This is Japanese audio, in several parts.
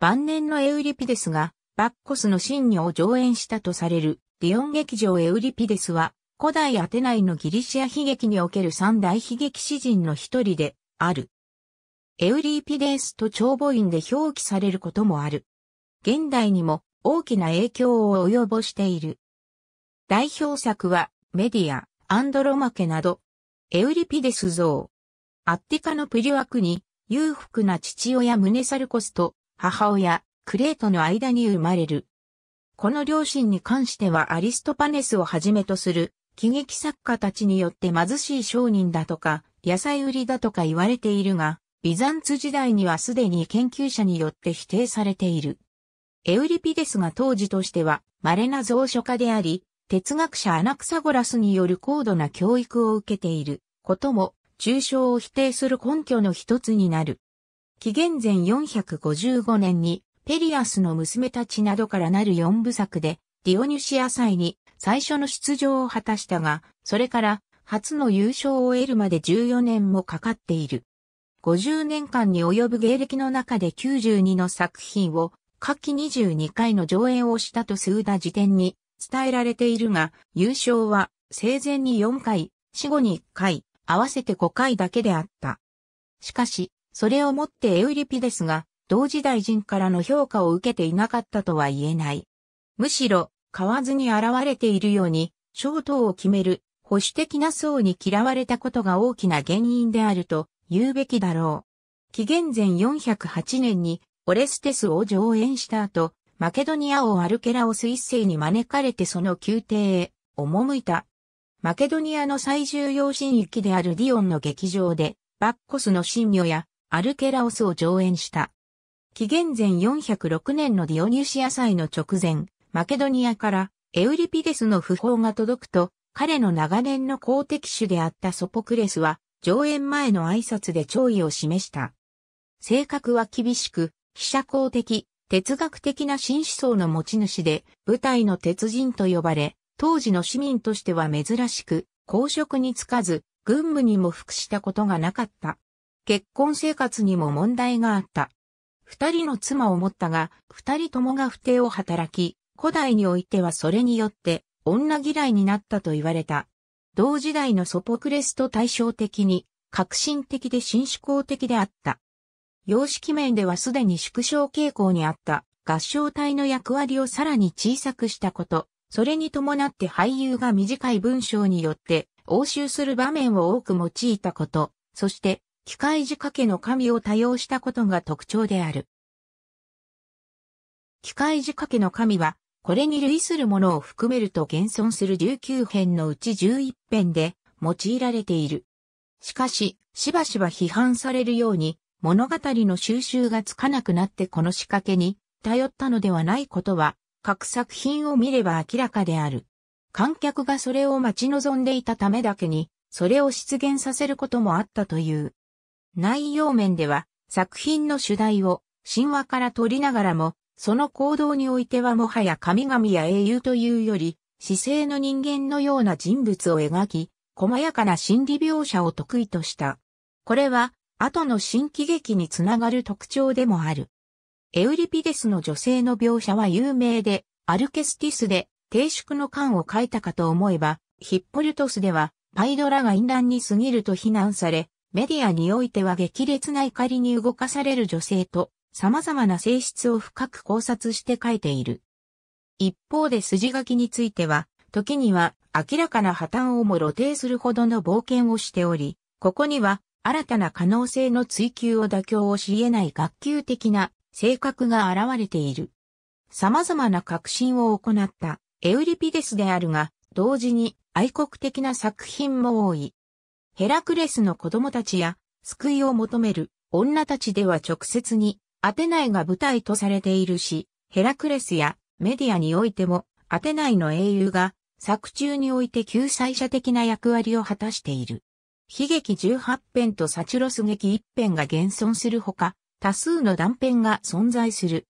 晩年のエウリピデスが、バッコスの真女を上演したとされる、リオン劇場エウリピデスは、古代アテナイのギリシア悲劇における三大悲劇詩人の一人で、ある。エウリピデスと長母院で表記されることもある。現代にも大きな影響を及ぼしている。代表作は、メディア、アンドロマケなど、エウリピデス像、アッティカのプリュアクに、裕福な父親ムネサルコスと、母親、クレートの間に生まれる。この両親に関してはアリストパネスをはじめとする喜劇作家たちによって貧しい商人だとか、野菜売りだとか言われているが、ビザンツ時代にはすでに研究者によって否定されている。エウリピデスが当時としては稀な蔵書家であり、哲学者アナクサゴラスによる高度な教育を受けていることも、抽象を否定する根拠の一つになる。紀元前455年にペリアスの娘たちなどからなる四部作でディオニュシア祭に最初の出場を果たしたが、それから初の優勝を得るまで14年もかかっている。50年間に及ぶ芸歴の中で92の作品を夏季22回の上演をしたと数打時辞典に伝えられているが、優勝は生前に4回、死後に1回、合わせて5回だけであった。しかし、それをもってエウリピデスが、同時代人からの評価を受けていなかったとは言えない。むしろ、買わずに現れているように、小党を決める、保守的な層に嫌われたことが大きな原因であると言うべきだろう。紀元前408年にオレステスを上演した後、マケドニア王アルケラオス一世に招かれてその宮廷へ赴いた。マケドニアの最重要神域であるディオンの劇場で、バッコスの神女やアルケラオスを上演した。紀元前406年のディオニュシア祭の直前、マケドニアからエウリピデスの訃報が届くと、彼の長年の公的主であったソポクレスは、上演前の挨拶で弔意を示した。性格は厳しく、記者公的、哲学的な新思想の持ち主で、舞台の鉄人と呼ばれ、当時の市民としては珍しく、公職につかず、軍務にも服したことがなかった。結婚生活にも問題があった。二人の妻を持ったが、二人ともが不定を働き、古代においてはそれによって女嫌いになったと言われた。同時代のソポクレスと対照的に、革新的で新思向的であった。様式面ではすでに縮小傾向にあった合唱隊の役割をさらに小さくしたこと、それに伴って俳優が短い文章によって応酬する場面を多く用いたこと、そして機械仕掛けの神を多用したことが特徴である。機械仕掛けの神は、これに類するものを含めると現存する19編のうち11編で用いられている。しかし、しばしば批判されるように、物語の収集がつかなくなってこの仕掛けに頼ったのではないことは、各作品を見れば明らかである。観客がそれを待ち望んでいたためだけに、それを出現させることもあったという。内容面では作品の主題を神話から取りながらも、その行動においてはもはや神々や英雄というより、姿勢の人間のような人物を描き、細やかな心理描写を得意とした。これは、後の新喜劇につながる特徴でもある。エウリピデスの女性の描写は有名で、アルケスティスで低粛の感を書いたかと思えば、ヒッポルトスではパイドラが淫乱に過ぎると非難され、メディアにおいては激烈な怒りに動かされる女性と様々な性質を深く考察して書いている。一方で筋書きについては、時には明らかな破綻をも露呈するほどの冒険をしており、ここには新たな可能性の追求を妥協をし得ない学級的な性格が現れている。様々な革新を行ったエウリピデスであるが、同時に愛国的な作品も多い。ヘラクレスの子供たちや、救いを求める女たちでは直接に、アテナイが舞台とされているし、ヘラクレスやメディアにおいても、アテナイの英雄が作中において救済者的な役割を果たしている。悲劇18編とサチュロス劇1編が現存するほか、多数の断片が存在する。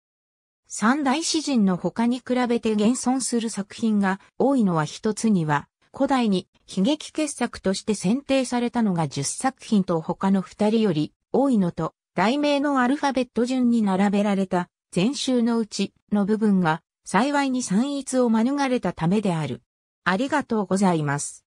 三大詩人の他に比べて現存する作品が多いのは一つには、古代に悲劇傑作として選定されたのが10作品と他の2人より多いのと、題名のアルファベット順に並べられた全集のうちの部分が幸いに散逸を免れたためである。ありがとうございます。